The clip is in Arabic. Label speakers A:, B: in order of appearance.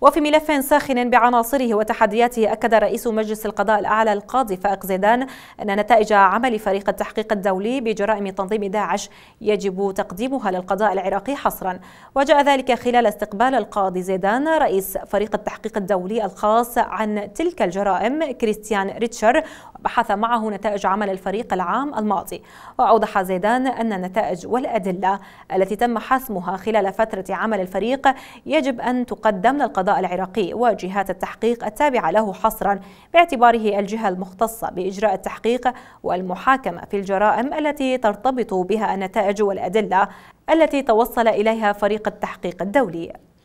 A: وفي ملف ساخن بعناصره وتحدياته أكد رئيس مجلس القضاء الأعلى القاضي فائق زيدان أن نتائج عمل فريق التحقيق الدولي بجرائم تنظيم داعش يجب تقديمها للقضاء العراقي حصرا وجاء ذلك خلال استقبال القاضي زيدان رئيس فريق التحقيق الدولي الخاص عن تلك الجرائم كريستيان ريتشر بحث معه نتائج عمل الفريق العام الماضي وأوضح زيدان أن النتائج والأدلة التي تم حسمها خلال فترة عمل الفريق يجب أن تقدم للقضاء العراقي وجهات التحقيق التابعة له حصرا باعتباره الجهة المختصة بإجراء التحقيق والمحاكمة في الجرائم التي ترتبط بها النتائج والأدلة التي توصل إليها فريق التحقيق الدولي